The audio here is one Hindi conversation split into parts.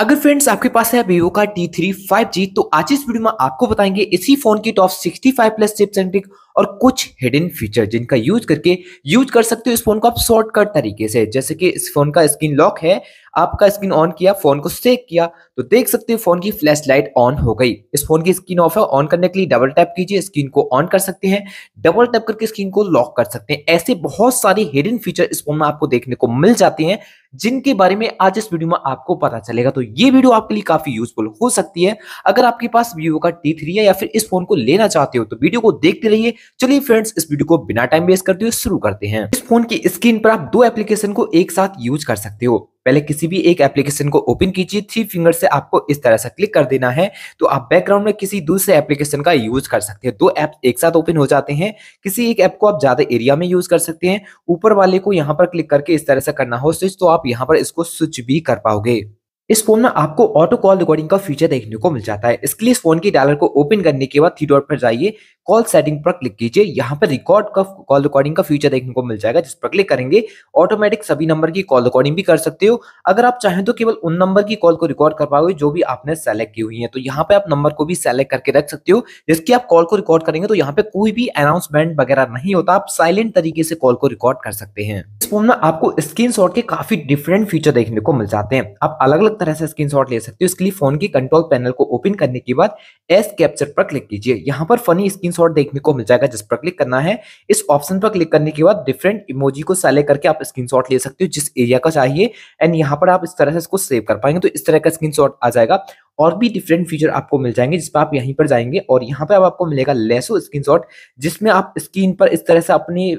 अगर फ्रेंड्स आपके पास है वीवो का T3 5G तो आज इस वीडियो में आपको बताएंगे इसी फोन की top 65 plus tips and trick और कुछ हिडन फीचर जिनका यूज करके यूज कर सकते हो इस फोन को आप शॉर्टकट तरीके से जैसे कि इस फोन का स्क्रीन लॉक है आपका स्क्रीन ऑन किया फोन को सेक किया तो देख सकते हो फोन की फ्लैश लाइट ऑन हो गई इस फोन की स्क्रीन ऑफ है ऑन करने के लिए डबल टैप कीजिए स्क्रीन को ऑन कर सकते हैं डबल टैप करके स्क्रीन को लॉक कर सकते हैं ऐसे बहुत सारे हिडन फीचर इस फोन में आपको देखने को मिल जाते हैं जिनके बारे में आज इस वीडियो में आपको पता चलेगा तो ये वीडियो आपके लिए काफी यूजफुल हो सकती है अगर आपके पास वीवो का टी थ्री है या फिर इस फोन को लेना चाहते हो तो वीडियो को देखते रहिए चलिए फ्रेंड्स इस वीडियो को बिना टाइम वेस्ट करते हुए शुरू करते हैं इस फोन की स्क्रीन पर आप दो एप्लीकेशन को एक साथ यूज कर सकते हो पहले किसी भी एक एप्लीकेशन को ओपन कीजिए थ्री फिंगर से आपको इस तरह से क्लिक कर देना है तो आप बैकग्राउंड में किसी दूसरे एप्लीकेशन का यूज कर सकते हैं दो ऐप एक साथ ओपन हो जाते हैं किसी एक ऐप को आप ज्यादा एरिया में यूज कर सकते हैं ऊपर वाले को यहाँ पर क्लिक करके इस तरह से करना हो स्विच तो आप यहाँ पर इसको स्विच भी कर पाओगे इस फोन में आपको ऑटो कॉल रिकॉर्डिंग का फीचर देखने को मिल जाता है इसके लिए इस फोन की डायलर को ओपन करने के बाद थ्री डॉट पर जाइए कॉल सेटिंग पर क्लिक कीजिए यहाँ पर रिकॉर्ड का कॉल रिकॉर्डिंग का फीचर देखने को मिल जाएगा जिस पर क्लिक करेंगे ऑटोमेटिक सभी नंबर की कॉल रिकॉर्डिंग भी कर सकते हो अगर आप चाहें तो केवल उन नंबर की कॉल को रिकॉर्ड कर पाओगे जो भी आपने सेलेक्ट की हुई है तो यहाँ पे आप नंबर को भी सेलेक्ट करके रख सकते हो जिसकी आप कॉल को रिकॉर्ड करेंगे तो यहाँ पे कोई भी अनाउंसमेंट वगैरह नहीं होता आप साइलेंट तरीके से कॉल को रिकॉर्ड कर सकते हैं इस फोन में आपको स्क्रीन के काफी डिफरेंट फीचर देखने को मिल जाते हैं आप अलग अलग अलग तरह से स्क्रीनशॉट ले सकते हो इसके लिए फोन की कंट्रोल पैनल को ओपन करने के बाद एस कैप्चर पर क्लिक कीजिए यहाँ पर फनी स्क्रीनशॉट देखने को मिल जाएगा जिस पर क्लिक करना है इस ऑप्शन पर क्लिक करने के बाद डिफरेंट इमोजी को सेलेक्ट करके आप स्क्रीन ले सकते हो जिस एरिया का चाहिए एंड यहाँ पर आप इस तरह से इसको सेव कर पाएंगे तो इस तरह का स्क्रीन आ जाएगा और भी डिफरेंट फीचर आपको मिल जाएंगे जिसमें आप यहीं पर जाएंगे और यहाँ पर आप आपको मिलेगा लेसो स्क्रीनशॉट जिसमें आप स्क्रीन पर इस तरह से अपनी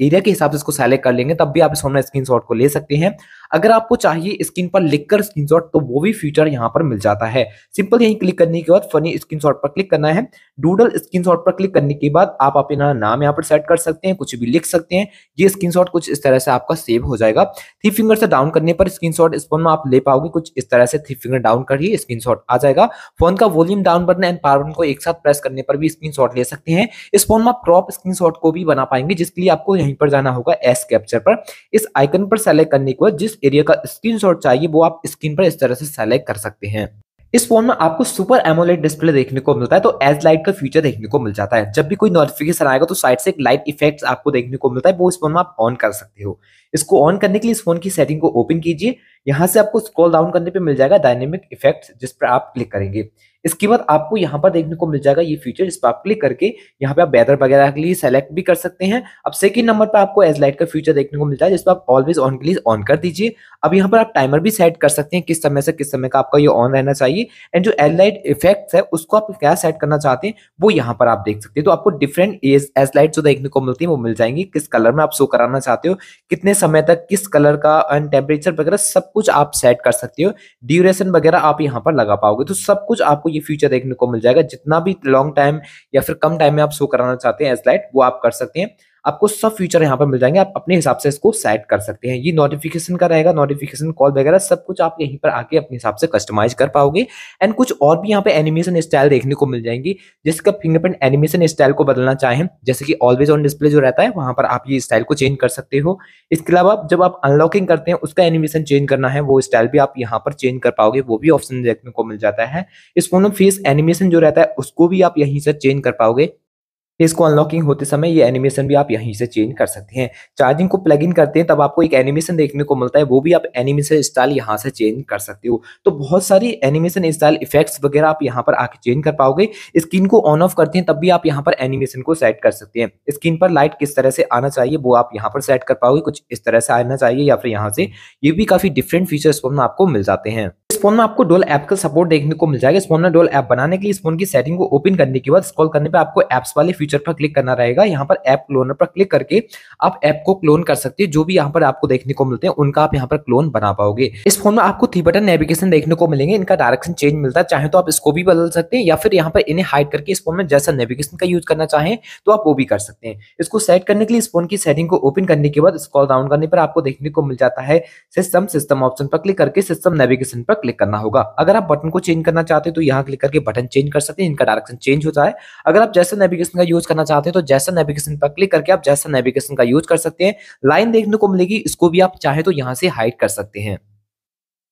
एरिया के हिसाब से इसको सेलेक्ट कर लेंगे तब भी आप इस में स्क्रीन को ले सकते हैं अगर आपको चाहिए स्क्रीन पर लिख कर स्क्रीन तो वो भी फीचर यहाँ पर मिल जाता है सिंपल यही क्लिक करने के बाद फनी स्क्रीन पर क्लिक करना है डूडल स्क्रीन पर क्लिक करने के बाद आप अपना नाम यहाँ पर सेट कर सकते हैं कुछ भी लिख सकते हैं ये स्क्रीन कुछ इस तरह से आपका सेव हो जाएगा थ्री फिंगर से डाउन करने पर स्क्रीन इस फोन में आप ले पाओगे कुछ इस तरह से थ्री फिंगर डाउन कर ही स्क्रीन आ जाएगा फोन का volume down button and power button को एक साथ प्रेस करने पर भी स्क्रीन ले सकते हैं इस फोन में आप क्रॉप स्क्रीन को भी बना पाएंगे जिसके लिए आपको यहीं पर जाना होगा एस कैप्चर पर इस आइकन पर सेलेक्ट करने के बाद जिस एरिया का स्क्रीन चाहिए वो आप स्क्रीन पर इस तरह से सेलेक्ट कर सकते हैं इस फोन में आपको सुपर एमोलेट डिस्प्ले देखने को मिलता है तो एज लाइट का फीचर देखने को मिल जाता है जब भी कोई नोटिफिकेशन आएगा तो साइड से एक लाइट इफेक्ट्स आपको देखने को मिलता है वो इस फोन में आप ऑन कर सकते हो इसको ऑन करने के लिए इस फोन की सेटिंग को ओपन कीजिए यहाँ से आपको स्क्रॉल डाउन करने पर मिल जाएगा डायनेमिक इफेक्ट जिस पर आप क्लिक करेंगे इसके बाद आपको यहाँ पर देखने को मिल जाएगा ये फीचर इस पर आप क्लिक करके यहाँ पे आप वेदर वगैरह के लिए सेलेक्ट भी कर सकते हैं अब सेकंड नंबर पर आपको एज लाइट का फीचर देखने को मिलता है जिस पर आप ऑलवेज ऑन के लिए ऑन कर दीजिए अब यहाँ पर आप टाइमर भी सेट कर सकते हैं किस समय से किस समय का आपका ये ऑन रहना चाहिए एंड जो एज लाइट इफेक्ट है उसको आप क्या सेट करना चाहते हैं वो यहाँ पर आप देख सकते हैं तो आपको डिफरेंट एज लाइट जो देखने को मिलती है वो मिल जाएंगी किस कलर में आप शो कराना चाहते हो कितने समय तक किस कलर का एंड टेम्परेचर वगैरह सब कुछ आप सेट कर सकते हो ड्यूरेशन वगैरह आप यहाँ पर लगा पाओगे तो सब कुछ आपको आपको ये फ्यूचर देखने को मिल जाएगा जितना भी लॉन्ग टाइम या फिर कम टाइम में आप शो कराना चाहते हैं एज लाइट वो आप कर सकते हैं आपको सब फीचर यहाँ पर मिल जाएंगे आप अपने हिसाब से इसको सेट कर सकते हैं ये नोटिफिकेशन का रहेगा नोटिफिकेशन कॉल वगैरह सब कुछ आप यहीं पर आके अपने हिसाब से कस्टमाइज कर पाओगे एंड कुछ और भी यहाँ पे एनिमेशन स्टाइल देखने को मिल जाएंगी जिसका फिंगरप्रिंट एनिमेशन स्टाइल को बदलना चाहें जैसे कि ऑलवेज ऑन डिस्प्ले जो रहता है वहां पर आप ये स्टाइल को चेंज कर सकते हो इसके अलावा जब आप अनलॉकिंग करते हैं उसका एनिमेशन चेंज करना है वो स्टाइल भी आप यहाँ पर चेंज कर पाओगे वो भी ऑप्शन देखने को मिल जाता है इस फोन में फेस एनिमेशन जो रहता है उसको भी आप यहीं से चेंज कर पाओगे इसको अनलॉकिंग होते समय ये एनिमेशन भी आप यहीं से चेंज कर सकते हैं चार्जिंग को प्लग इन करते हैं तब आपको एक एनिमेशन देखने को मिलता है वो भी आप एनिमेशन स्टाइल यहाँ से चेंज कर सकते हो तो बहुत सारी एनिमेशन स्टाइल इफेक्ट्स वगैरह आप यहाँ पर आके चेंज कर पाओगे स्क्रीन को ऑन ऑफ करते हैं तब भी आप यहाँ पर एनिमेशन को सेट कर सकते हैं स्क्रीन पर लाइट किस तरह से आना चाहिए वो आप यहाँ पर सेट कर पाओगे कुछ इस तरह से आना चाहिए या फिर यहाँ से ये भी काफी डिफरेंट फीचर्स आपको मिल जाते हैं फोन में आपको डोल ऐप का सपोर्ट देखने को मिल जाएगा इस फोन में डोल ऐप बनाने के लिए इस फोन की सेटिंग को ओपन करने के बाद स्कॉल करने पे आपको एप्स वाले फीचर पर क्लिक करना रहेगा यहाँ पर ऐप क्लोनर पर क्लिक करके आप ऐप को क्लोन कर सकते हैं जो भी यहाँ पर आपको देखने को मिलते हैं उनका आप यहाँ पर क्लोन बना पाओगे इस फोन में आपको थ्री बटन नेविगेशन देखने को मिलेंगे इनका डायरेक्शन चेंज मिलता है चाहे तो आप इसको भी बदल सकते हैं या फिर यहाँ पर इन्हें हाइड करके इस फोन में जैसा नेविगेशन का यूज करना चाहें तो आप वो भी कर सकते हैं इसको सेट करने के लिए इस फोन की सेटिंग को ओपन करने के बाद स्कॉल डाउन करने पर आपको देखने को मिल जाता है सिस्टम सिस्टम ऑप्शन पर क्लिक करके सिस्टम नेविगेशन पर क्लिक करना होगा अगर आप बटन को चेंज करना चाहते हैं तो यहाँ क्लिक करके बटन चेंज कर सकते हैं इनका डायरेक्शन चेंज होता है अगर आप जैसा नेविगेशन का यूज करना चाहते हैं तो जैसा नेविगेशन पर क्लिक करके आप जैसा नेविगेशन का यूज कर सकते हैं लाइन देखने को मिलेगी इसको भी आप चाहे तो यहाँ से हाइड कर सकते हैं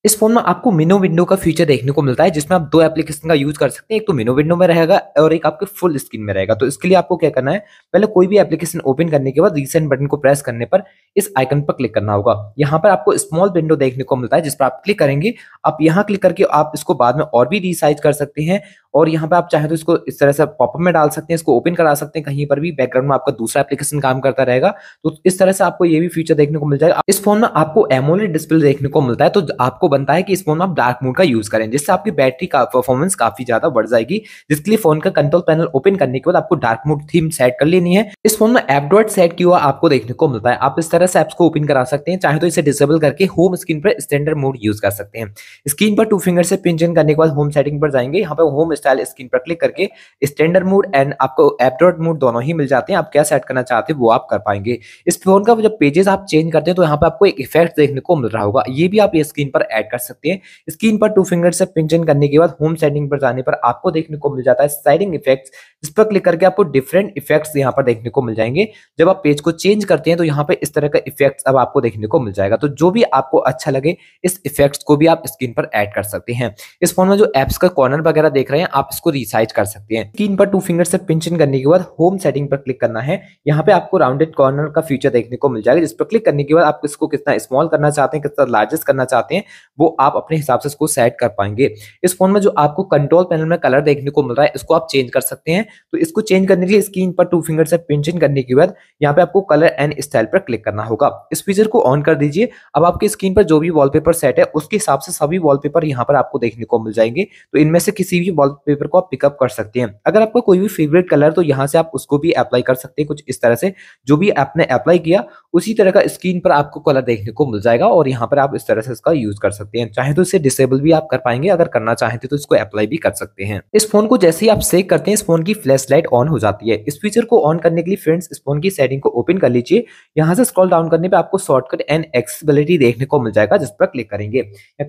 इस फोन में आपको मिनो विंडो का फीचर देखने को मिलता है जिसमें आप दो एप्लीकेशन का यूज कर सकते हैं एक तो मिनो विंडो में रहेगा और एक आपके फुल स्क्रीन में रहेगा तो इसके लिए आपको क्या करना है पहले कोई भी एप्लीकेशन ओपन करने के बाद रिसेंट बटन को प्रेस करने पर इस आइकन पर क्लिक करना होगा यहाँ पर आपको स्मॉल विंडो देखने को मिलता है जिस पर आप क्लिक करेंगे आप यहाँ क्लिक करके आप इसको बाद में और भी रिसाइज कर सकते हैं और यहाँ पे आप चाहे तो इसको इस तरह से पॉपअप में डाल सकते हैं इसको ओपन करा सकते हैं कहीं पर भी बैकग्राउंड में आपका दूसरा एप्लीकेशन काम करता रहेगा तो इस तरह से आपको ये भी फीचर देखने को मिल जाएगा इस फोन में आपको एमोलेड डिस्प्ले देखने को मिलता है तो आपको बनता है कि इस फोन में आप डार्क मोड का यूज करें जिससे आपकी बैटरी का परफॉर्मेंस काफी ज्यादा बढ़ जाएगी जिसके लिए फोन का कंट्रोल पैनल ओपन करने के बाद आपको डार्क मोड थीम सेट कर लेनी है इस फोन में एपड्रॉइड डॉट सेट किया आपको देखने को मिलता है आप इस तरह से एप्स को ओपन करा सकते हैं चाहे तो इसे डिसेबल करके होम स्क्रीन पर स्टैंडर्ड मोड यूज कर सकते हैं स्क्रीन पर टू फिंगर से पिंजन करने के बाद होम सेटिंग पर जाएंगे यहाँ पर होम स्टाइल स्क्रीन पर क्लिक करके स्टैंडर्ड मोड एंड आपको एपड्रॉइड मोड दोनों ही मिल जाते हैं आप क्या सेट करना चाहते हैं वो आप कर पाएंगे इस फोन का जब पेजेस आप चेंज करते हैं तो यहाँ पर आपको एक इफेक्ट देखने को मिल रहा होगा ये भी आप स्क्रीन पर एड सेलेक्ट कर सकते हैं स्क्रीन पर टू फिंगर से पिंचन करने के बाद होम सेटिंग पर जाने पर आपको देखने को मिल जाता है साइडिंग इफेक्ट्स इस पर क्लिक करके आपको डिफरेंट इफेक्ट्स यहाँ पर देखने को मिल जाएंगे जब आप पेज को चेंज करते हैं तो यहाँ पे इस तरह का इफेक्ट अब आपको देखने को मिल जाएगा तो जो भी आपको अच्छा लगे इस इफेक्ट्स को भी आप स्क्रीन पर एड कर सकते हैं इस फोन में जो एप्स का कॉर्नर वगैरह देख रहे हैं आप इसको रिसाइज कर सकते हैं स्क्रीन पर टू फिंगर से पिंचन करने के बाद होम सेटिंग पर क्लिक करना है यहाँ पे आपको राउंडेड कॉर्नर का फीचर देखने को मिल जाएगा जिस पर क्लिक करने के बाद आप इसको कितना स्मॉल करना चाहते हैं कितना लार्जेस्ट करना चाहते हैं वो आप अपने हिसाब से इसको सेट कर पाएंगे इस फोन में जो आपको कंट्रोल पैनल में कलर देखने को मिल रहा है इसको आप चेंज कर सकते हैं तो इसको चेंज करने के लिए स्क्रीन पर टू फिंगर से पिंचिंग करने के बाद यहाँ पे आपको कलर एंड स्टाइल पर क्लिक करना होगा इस फीचर को ऑन कर दीजिए अब आपकी स्क्रीन पर जो भी वॉलपेपर सेट है उसके हिसाब से सभी वॉलपेपर यहाँ पर आपको देखने को मिल जाएंगे तो इनमें से किसी भी वॉलपेपर को आप पिकअप कर सकते हैं अगर आपका कोई भी फेवरेट कलर तो यहाँ से आप उसको भी अप्लाई कर सकते हैं कुछ इस तरह से जो भी आपने अप्लाई किया उसी तरह का स्क्रीन पर आपको कलर देखने को मिल जाएगा और यहाँ पर आप इस तरह से इसका यूज कर सकते सकते हैं चाहे तो इसे डिसेबल भी आप कर पाएंगे अगर करना चाहते तो इसको अप्लाई भी कर सकते हैं इस फोन को जैसे ही आप सेक करते हैं इस फोन की फ्लैश लाइट ऑन हो जाती है इस फीचर को ऑन करने के लिए फ्रेंड्स इस फोन की सेटिंग को ओपन कर लीजिए यहाँ से स्क्रॉल डाउन करने पर आपको शॉर्टकट एंड एक्सेसिबिलिटी देखने को मिल जाएगा जिस पर क्लिक करेंगे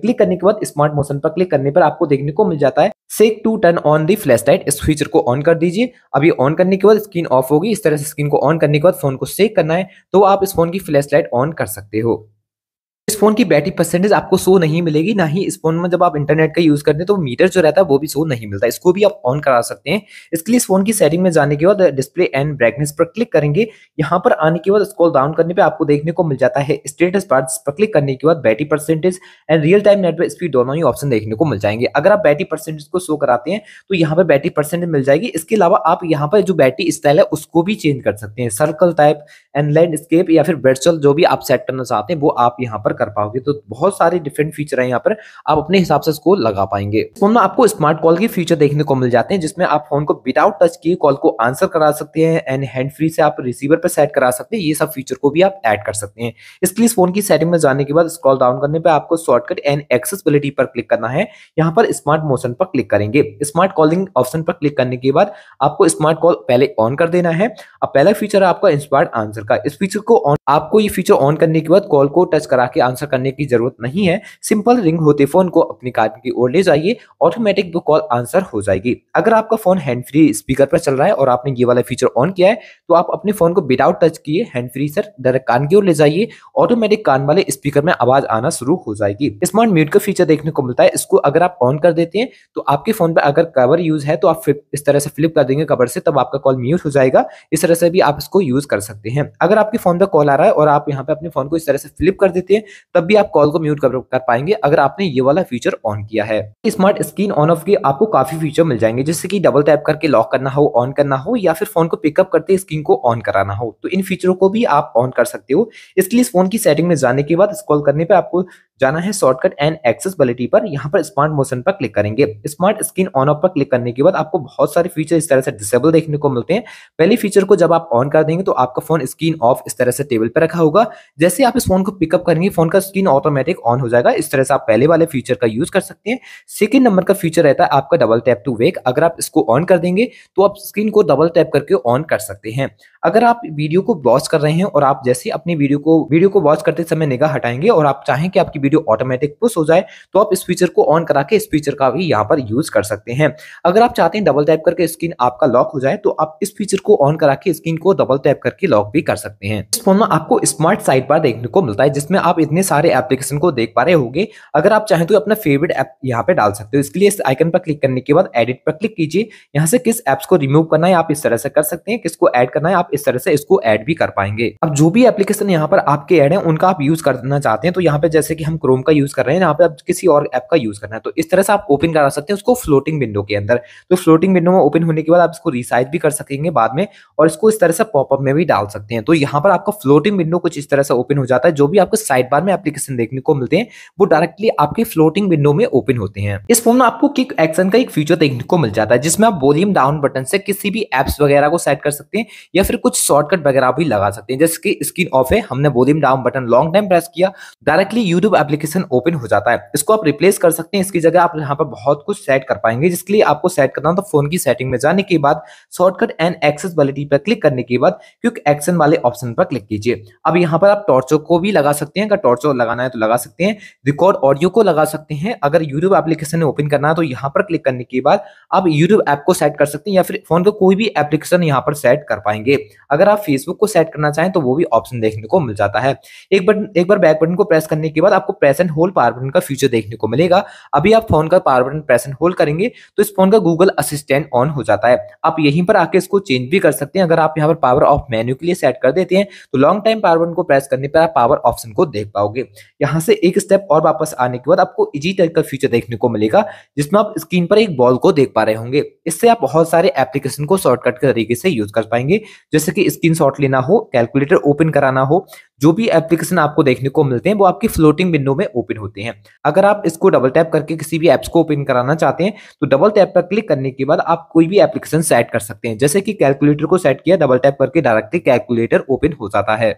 क्लिक करने के बाद स्मार्ट मोशन पर क्लिक करने पर आपको देखने को मिल जाता है shake to turn on the flash light इस फीचर को ऑन कर दीजिए अभी ऑन करने के बाद स्क्रीन ऑफ होगी इस तरह से स्क्रीन को ऑन करने के बाद फोन को सेक करना है तो आप इस फोन की फ्लैश लाइट ऑन कर सकते हो इस फोन की बैटरी परसेंटेज आपको शो नहीं मिलेगी ना ही इस फोन में जब आप इंटरनेट का यूज करते हैं तो मीटर जो रहता है वो भी शो नहीं मिलता इसको भी आप ऑन करा सकते हैं इसके लिए इस फोन की सेटिंग में जाने के बाद डिस्प्ले एंड ब्राइटनेस पर क्लिक करेंगे यहाँ पर आने के बाद स्क्रॉल डाउन करने पर आपको देखने को मिल जाता है स्टेटस पार्ट पर क्लिक करने के बाद battery percentage and real time network speed दोनों ही ऑप्शन देखने को मिल जाएंगे अगर आप बैटरी परसेंटेज को शो कराते हैं तो यहाँ पर बैटरी परसेंटेज मिल जाएगी इसके अलावा आप यहाँ पर जो बैटरी स्टाइल है उसको भी चेंज कर सकते हैं सर्कल टाइप एंड लैंडस्केप या फिर वर्चुअल जो भी आप सेट करना चाहते हैं वो आप यहाँ पर कर पाओगे तो बहुत सारे डिफरेंट फीचर है यहाँ पर आप अपने हिसाब से इसको लगा पाएंगे फोन में आपको स्मार्ट कॉल के फीचर देखने को मिल जाते हैं जिसमें आप फोन को विदाउट टच किए कॉल को आंसर करा सकते हैं एंड हैंड फ्री से आप रिसीवर पर सेट करा सकते हैं ये सब फीचर को भी आप एड कर सकते हैं इसके लिए फोन की सेटिंग में जाने के बाद स्क्रॉल डाउन करने पर आपको शॉर्टकट एंड एक्सेसिबिलिटी पर क्लिक करना है यहाँ पर स्मार्ट मोशन पर क्लिक करेंगे स्मार्ट कॉलिंग ऑप्शन पर क्लिक करने के बाद आपको स्मार्ट कॉल पहले ऑन कर देना है अब पहला फीचर है आपका इंस्पायर्ड आंसर का इस फीचर को ऑन आपको ये फीचर ऑन करने के बाद कॉल को टच करा के आंसर करने की जरूरत नहीं है सिंपल रिंग होते फोन को अपनी कार की ओर ले जाइए ऑटोमेटिक वो कॉल आंसर हो जाएगी अगर आपका फोन हैंड फ्री स्पीकर पर चल रहा है और आपने ये वाला फीचर ऑन किया है तो आप अपने फोन को विदाउट टच किए हैंड फ्री सर डायरेक्ट कान की ओर ले जाइए ऑटोमेटिक कान वाले स्पीकर में आवाज आना शुरू हो जाएगी स्मार्ट म्यूट का फीचर देखने को मिलता है इसको अगर आप ऑन कर देते हैं तो आपके फोन पर अगर कवर यूज है तो आप इस तरह से फ्लिप कर देंगे कवर से तब आपका कॉल म्यूट हो जाएगा इस तरह से भी आप इसको यूज कर सकते हैं अगर आपके फोन पर कॉल आ रहा है और आप यहाँ पे अपने फोन को इस तरह से फ्लिप कर देते हैं तब भी आप कॉल को म्यूट कर, कर पाएंगे अगर आपने ये वाला फीचर ऑन किया है स्मार्ट स्क्रीन ऑन ऑफ के आपको काफी फीचर मिल जाएंगे जैसे कि डबल टैप करके लॉक करना हो ऑन करना हो या फिर फोन को पिकअप करते स्क्रीन को ऑन कराना हो तो इन फीचरों को भी आप ऑन कर सकते हो इसके लिए इस फोन की सेटिंग में जाने के बाद स्कॉल करने पर आपको जाना है शॉर्टकट एंड एक्सेसिबिलिटी पर यहाँ पर स्मार्ट मोशन पर क्लिक करेंगे स्मार्ट स्क्रीन ऑन ऑफ पर क्लिक करने के बाद आपको बहुत सारे फीचर इस तरह से डिसेबल देखने को मिलते हैं पहले फीचर को जब आप ऑन कर देंगे तो आपका फोन स्क्रीन ऑफ इस तरह से टेबल पर रखा होगा जैसे आप इस फोन को पिकअप करेंगे फोन का स्क्रीन ऑटोमेटिक ऑन हो जाएगा इस तरह से आप पहले वाले फीचर का यूज कर सकते हैं सेकेंड नंबर का फीचर रहता है आपका डबल टैप टू वेक अगर आप इसको ऑन कर देंगे तो आप स्क्रीन को डबल टैप करके ऑन कर सकते हैं अगर आप वीडियो को वॉच कर रहे हैं और आप जैसे अपनी वीडियो को वीडियो को वॉच करते समय निगाह हटाएंगे और आप चाहें कि आपकी वीडियो ऑटोमेटिक पुश हो जाए तो आप इस फीचर को ऑन करा के इस फीचर का भी यहाँ पर यूज कर सकते हैं अगर आप चाहते हैं डबल टैप करके स्क्रीन आपका लॉक हो जाए तो आप इस फीचर को ऑन करा के स्क्रीन को डबल टैप करके लॉक भी कर सकते हैं इस फोन में आपको स्मार्ट साइट बार देखने को मिलता है जिसमें आप इतने सारे एप्लीकेशन को देख पा रहे होंगे अगर आप चाहें तो अपना फेवरेट ऐप यहाँ पे डाल सकते हो इसके लिए इस आइकन पर क्लिक करने के बाद एडिट पर क्लिक कीजिए यहाँ से किस एप्स को रिमूव करना है आप इस तरह से कर सकते हैं किसको ऐड करना है आप इस तरह से इसको ऐड भी कर पाएंगे अब जो भी एप्लीकेशन यहाँ पर आपके ऐड है उनका आप यूज करना चाहते हैं तो यहाँ पे जैसे कि हम क्रोम का यूज कर रहे हैं यहाँ पे आप किसी और ऐप का यूज करना है तो इस तरह से आप ओपन करा सकते हैं उसको फ्लोटिंग विंडो के अंदर तो फ्लोटिंग विंडो में ओपन होने के बाद आप इसको रिसाइज भी कर सकेंगे बाद में और इसको इस तरह से पॉपअप में भी डाल सकते हैं तो यहाँ पर आपका फ्लोटिंग विंडो कुछ इस तरह से ओपन हो जाता है जो भी आपको साइड बार में एप्लीकेशन देखने को मिलते हैं वो डायरेक्टली आपके फ्लोटिंग विंडो में ओपन होते हैं इस फोन में आपको किक एक्शन का एक फीचर देखने को मिल जाता है जिसमें आप वॉल्यूम डाउन बटन से किसी भी एप्स वगैरह को सेट कर सकते हैं या फिर कुछ शॉर्टकट वगैरह भी लगा सकते हैं जैसे कि स्क्रीन ऑफ है हमने volume down button long time press किया डायरेक्टली यूट्यूब एप्लीकेशन ओपन हो जाता है इसको आप रिप्लेस कर सकते हैं इसकी जगह आप यहाँ पर बहुत कुछ सेट कर पाएंगे जिसके लिए आपको सेट करना तो फोन की सेटिंग में जाने के बाद शॉर्टकट एंड एक्सेसबिलिटी पर क्लिक करने के बाद क्विक एक्शन वाले ऑप्शन पर क्लिक कीजिए अब यहाँ पर आप टॉर्चो को भी लगा सकते हैं अगर टॉर्चो लगाना है तो लगा सकते हैं रिकॉर्ड ऑडियो को लगा सकते हैं अगर यूट्यूब एप्लीकेशन ओपन करना है तो यहाँ पर क्लिक करने के बाद आप यूट्यूब ऐप को सेट कर सकते हैं या फिर फोन का कोई भी एप्लीकेशन यहाँ पर सेट कर पाएंगे अगर आप फेसबुक को सेट करना चाहें तो वो भी ऑप्शन देखने को मिल जाता है एक बटन एक बार बैक बटन को प्रेस करने के बाद आपको प्रेजेंट होल्ड पावर बटन का फ्यूचर देखने को मिलेगा अभी आप फोन का पावर बटन प्रेजेंट होल्ड करेंगे तो इस फोन का गूगल असिस्टेंट ऑन हो जाता है आप यहीं पर आके इसको चेंज भी कर सकते हैं अगर आप यहाँ पर पावर ऑफ मेन्यू के लिए सेट कर देते हैं तो लॉन्ग टाइम पावर बटन को प्रेस करने पर आप पावर ऑप्शन को देख पाओगे यहाँ से एक स्टेप और वापस आने के बाद आपको इजी टाइप का फ्यूचर देखने को मिलेगा जिसमें आप स्क्रीन पर एक बॉल को देख पा रहे होंगे इससे आप बहुत सारे एप्लीकेशन को शॉर्टकट के तरीके से यूज कर पाएंगे जैसे कि स्क्रीन शॉट लेना हो कैलकुलेटर ओपन कराना हो जो भी एप्लीकेशन आपको देखने को मिलते हैं वो आपकी फ्लोटिंग विंडो विंडो में ओपन होते हैं अगर आप इसको डबल टैप करके किसी भी एप्स को ओपन कराना चाहते हैं तो डबल टैप पर क्लिक करने के बाद आप कोई भी एप्लीकेशन सेट कर सकते हैं जैसे कि कैलकुलेटर को सेट किया डबल टैप करके डायरेक्टली कैलकुलेटर ओपन हो जाता है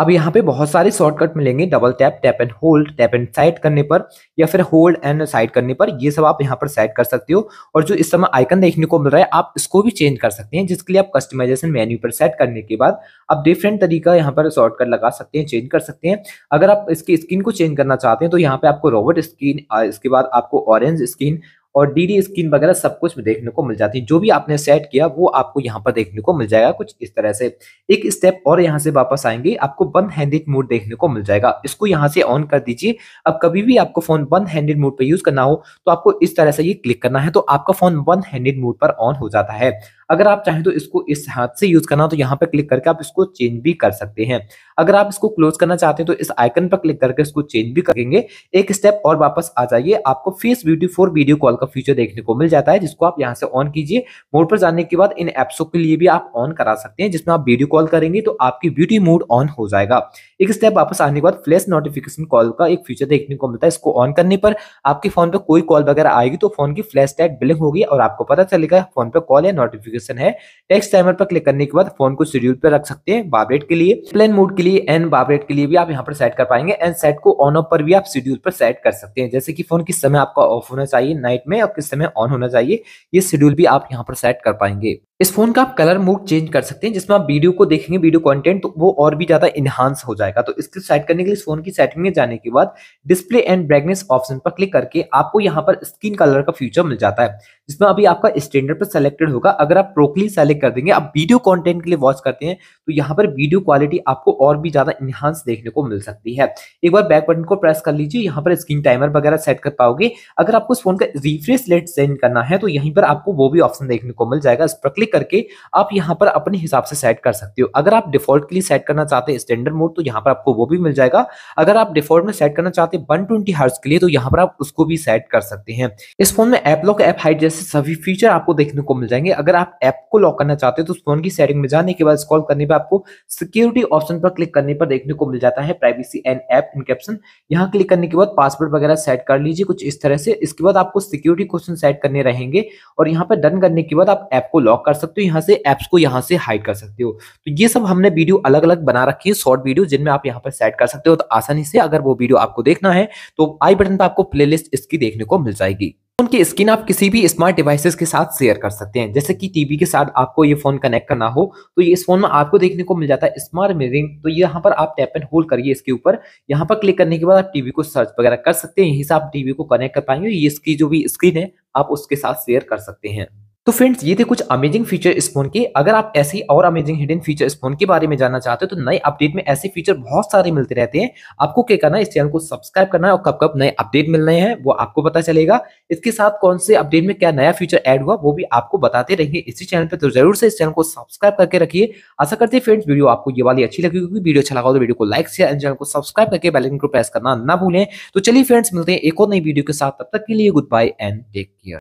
अब यहाँ पे बहुत सारे शॉर्टकट मिलेंगे double tap tap and hold tap and side करने पर या फिर होल्ड एंड साइड करने पर ये सब आप यहाँ पर सेट कर सकते हो और जो इस समय आइकन देखने को मिल रहा है आप इसको भी चेंज कर सकते हैं जिसके लिए आप कस्टमाइजेशन मेन्यू पर सेट करने के बाद आप डिफरेंट तरीका यहाँ पर शॉर्टकट लगा सकते हैं चेंज कर सकते हैं अगर आप इसकी स्क्रीन को चेंज करना चाहते हैं तो यहाँ पे आपको रोबोट स्क्रीन इसके बाद आपको ऑरेंज स्क्रीन और डी स्क्रीन वगैरह सब कुछ देखने को मिल जाती है जो भी आपने सेट किया वो आपको यहाँ पर देखने को मिल जाएगा कुछ इस तरह से एक स्टेप और यहाँ से वापस आएंगे आपको वन हैंडेड मोड देखने को मिल जाएगा इसको यहाँ से ऑन कर दीजिए अब कभी भी आपको फोन वन हैंडेड मोड पर यूज करना हो तो आपको इस तरह से ये क्लिक करना है तो आपका फोन वन हैंडेड मोड पर ऑन हो जाता है अगर आप चाहें तो इसको इस हाथ से यूज करना तो यहाँ पे क्लिक करके आप इसको चेंज भी कर सकते हैं अगर आप इसको क्लोज करना चाहते हैं तो इस आइकन पर क्लिक करके इसको चेंज भी करेंगे एक स्टेप और वापस आ जाइए आपको face beauty for video call का फीचर देखने को मिल जाता है जिसको आप यहाँ से ऑन कीजिए मोड पर जाने के बाद इन एप्सों के लिए भी आप ऑन करा सकते हैं जिसमें आप वीडियो कॉल करेंगे तो आपकी ब्यूटी मोड ऑन हो जाएगा एक स्टेप वापस आने के बाद फ्लैश नोटिफिकेशन कॉल का एक फीचर देखने को मिलता है इसको ऑन करने पर आपके फोन पर कोई कॉल वगैरह आएगी तो फोन की फ्लैश टैग बिलिंग होगी और आपको पता चलेगा फोन पर कॉल या नोटिफिकेशन एप्लीकेशन है टेक्स्ट टाइमर पर क्लिक करने के बाद फोन को शेड्यूल पर रख सकते हैं वाबरेट के लिए प्लेन मोड के लिए एंड वाबरेट के लिए भी आप यहाँ पर सेट कर पाएंगे एंड सेट को ऑन ऑफ पर भी आप शेड्यूल पर सेट कर सकते हैं जैसे कि फोन किस समय आपका ऑफ होना चाहिए नाइट में और किस समय ऑन होना चाहिए ये शेड्यूल भी आप यहाँ पर सेट कर पाएंगे इस फोन का आप कलर मोड चेंज कर सकते हैं जिसमें आप वीडियो को देखेंगे वीडियो कंटेंट तो वो और भी ज्यादा इनहांस हो जाएगा तो इसको सेट करने के लिए फोन की सेटिंग में जाने के बाद डिस्प्ले एंड ब्राइटनेस ऑप्शन पर क्लिक करके आपको यहाँ पर स्क्रीन कलर का फ्यूचर मिल जाता है जिसमें अभी आपका स्टैंडर्ड पर सेलेक्टेड होगा अगर आप प्रोकली सेलेक्ट कर देंगे आप वीडियो कॉन्टेंट के लिए वॉच करते हैं तो यहाँ पर वीडियो क्वालिटी आपको और भी ज्यादा इन्हांस देखने को मिल सकती है एक बार बैक बटन को प्रेस कर लीजिए यहाँ पर स्क्रीन टाइमर वगैरह सेट कर पाओगे अगर आपको इस फोन का रिफ्रेश लेट सेंड करना है तो यहीं पर आपको वो भी ऑप्शन देखने को मिल जाएगा इस पर क्लिक करके आप यहाँ पर अपने हिसाब से सेट कर सकते हो अगर आप डिफॉल्ट के लिए सेट करना चाहते हैं स्टैंडर्ड मोड तो यहाँ पर आपको वो भी मिल जाएगा अगर आप डिफॉल्ट में सेट करना चाहते हैं वन ट्वेंटी के लिए तो यहाँ पर आप उसको भी सेट कर सकते हैं इस फोन में एप लॉक एप हाइट जैसे सभी फीचर आपको देखने को मिल जाएंगे अगर आप ऐप को लॉक करना चाहते हो तो फोन की सेटिंग में जाने के बाद स्कॉल करने पर आपको सिक्योरिटी ऑप्शन पर क्लिक करने पर देखने को मिल जाता है प्राइवेसी एंड ऐप इनकेप्शन यहाँ क्लिक करने के बाद पासवर्ड वगैरह सेट कर लीजिए कुछ इस तरह से इसके बाद आपको सिक्योरिटी क्वेश्चन सेट करने रहेंगे और यहाँ पर डन करने के बाद आप ऐप को लॉक कर सकते हो यहाँ से एप्स को यहाँ से हाइड कर सकते हो तो ये सब हमने वीडियो अलग अलग बना रखी है शॉर्ट वीडियो जिनमें आप यहाँ पर सेट कर सकते हो तो आसानी से अगर वो वीडियो आपको देखना है तो आई बटन पर आपको प्ले इसकी देखने को मिल जाएगी फोन की स्क्रीन आप किसी भी स्मार्ट डिवाइसेस के साथ शेयर कर सकते हैं जैसे कि टीवी के साथ आपको ये फोन कनेक्ट करना हो तो ये इस फोन में आपको देखने को मिल जाता है स्मार्ट मिररिंग तो यहाँ पर आप टैप एंड होल्ड करिए इसके ऊपर यहाँ पर क्लिक करने के बाद आप टीवी को सर्च वगैरह कर सकते हैं यहीं से आप टीवी को कनेक्ट कर पाएंगे ये इसकी जो भी स्क्रीन है आप उसके साथ शेयर कर सकते हैं तो फ्रेंड्स ये थे कुछ अमेजिंग फीचर इस फोन के अगर आप ऐसे ही और अमेजिंग हिडन फीचर इस फोन के बारे में जानना चाहते हो तो नए अपडेट में ऐसे फीचर बहुत सारे मिलते रहते हैं आपको क्या करना है इस चैनल को सब्सक्राइब करना है और कब कब नए अपडेट मिल रहे हैं वो आपको पता चलेगा इसके साथ कौन से अपडेट में क्या नया फीचर एड हुआ वो भी आपको बताते रहेंगे इसी चैनल पर तो जरूर से इस चैनल को सब्सक्राइब करके रखिए आशा करते हैं फ्रेंड्स वीडियो आपको ये वाली अच्छी लगी क्योंकि वीडियो अच्छा लगा तो वीडियो को लाइक शेयर एंड चैनल को सब्सक्राइब करके बेलाइकन को प्रेस करना ना भूलें तो चलिए फ्रेंड्स मिलते हैं एक और नई वीडियो के साथ तब तक के लिए goodbye and take care